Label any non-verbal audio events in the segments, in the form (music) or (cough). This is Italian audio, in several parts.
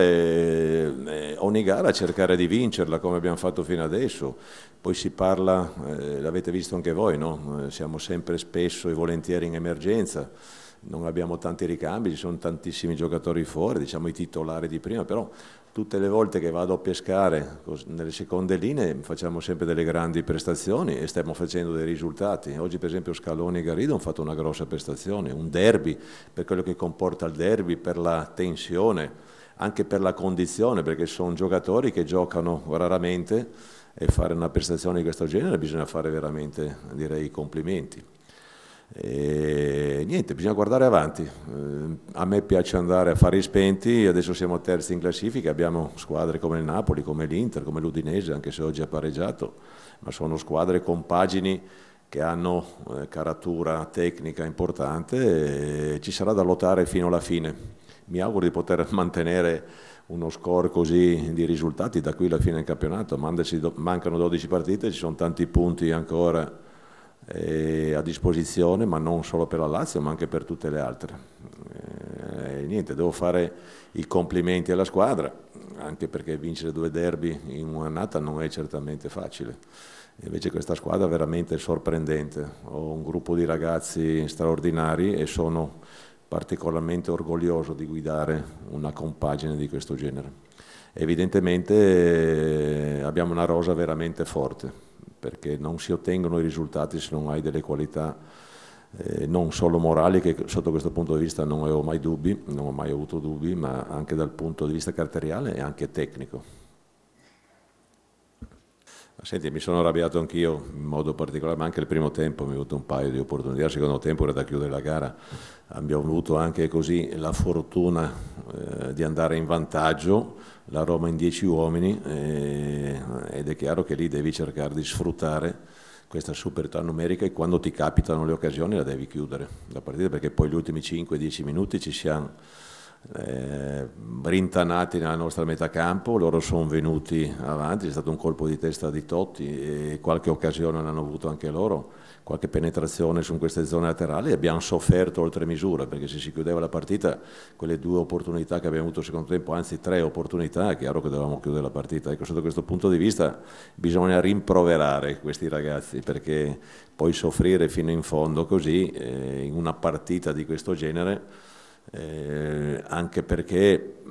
eh, ogni gara cercare di vincerla come abbiamo fatto fino adesso. Poi si parla, eh, l'avete visto anche voi, no? Eh, siamo sempre spesso e volentieri in emergenza, non abbiamo tanti ricambi, ci sono tantissimi giocatori fuori, diciamo i titolari di prima, però tutte le volte che vado a pescare nelle seconde linee facciamo sempre delle grandi prestazioni e stiamo facendo dei risultati. Oggi per esempio Scaloni e Garrido hanno fatto una grossa prestazione, un derby, per quello che comporta il derby, per la tensione anche per la condizione, perché sono giocatori che giocano raramente e fare una prestazione di questo genere bisogna fare veramente direi complimenti. E niente, bisogna guardare avanti. Eh, a me piace andare a fare spenti, adesso siamo terzi in classifica, abbiamo squadre come il Napoli, come l'Inter, come l'Udinese, anche se oggi ha pareggiato, ma sono squadre con pagini che hanno eh, caratura tecnica importante e ci sarà da lottare fino alla fine mi auguro di poter (laughs) mantenere uno score così di risultati da qui alla fine del campionato. Mancano 12 partite, ci sono tanti punti ancora eh, a disposizione, ma non solo per la Lazio, ma anche per tutte le altre. Eh, e niente, devo fare i complimenti alla squadra, anche perché vincere due derby in un'annata non è certamente facile. Invece questa squadra è veramente sorprendente, ho un gruppo di ragazzi straordinari e sono particolarmente orgoglioso di guidare una compagine di questo genere. Evidentemente eh, abbiamo una rosa veramente forte, perché non si ottengono i risultati se non hai delle qualità eh, non solo morali, che sotto questo punto di vista non avevo mai dubbi, non ho mai avuto dubbi, ma anche dal punto di vista caratteriale e anche tecnico. Senti, mi sono arrabbiato anch'io in modo particolare, ma anche il primo tempo mi è avuto un paio di opportunità, il secondo tempo era da chiudere la gara, abbiamo avuto anche così la fortuna eh, di andare in vantaggio, la Roma in dieci uomini eh, ed è chiaro che lì devi cercare di sfruttare questa superiorità numerica e quando ti capitano le occasioni la devi chiudere la partita perché poi gli ultimi 5-10 minuti ci siamo eh, rintanati nella nostra metà campo, loro sono venuti avanti, è stato un colpo di testa di Totti e qualche occasione l'hanno avuto anche loro, qualche penetrazione su queste zone laterali abbiamo sofferto oltre misura perché se si chiudeva la partita quelle due opportunità che abbiamo avuto al secondo tempo, anzi tre opportunità, è chiaro che dovevamo chiudere la partita. Ecco, sotto questo punto di vista bisogna rimproverare questi ragazzi perché poi soffrire fino in fondo così eh, in una partita di questo genere... Eh, anche perché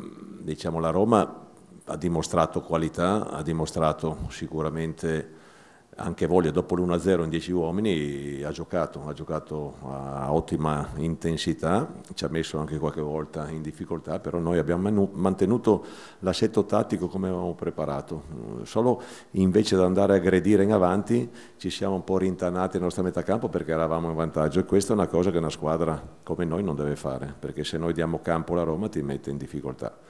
diciamo, la Roma ha dimostrato qualità, ha dimostrato sicuramente anche Voglia dopo l'1-0 in 10 uomini ha giocato, ha giocato a ottima intensità, ci ha messo anche qualche volta in difficoltà, però noi abbiamo mantenuto l'assetto tattico come avevamo preparato, solo invece di andare a aggredire in avanti ci siamo un po' rintanati nella nostra metà campo perché eravamo in vantaggio e questa è una cosa che una squadra come noi non deve fare, perché se noi diamo campo alla Roma ti mette in difficoltà.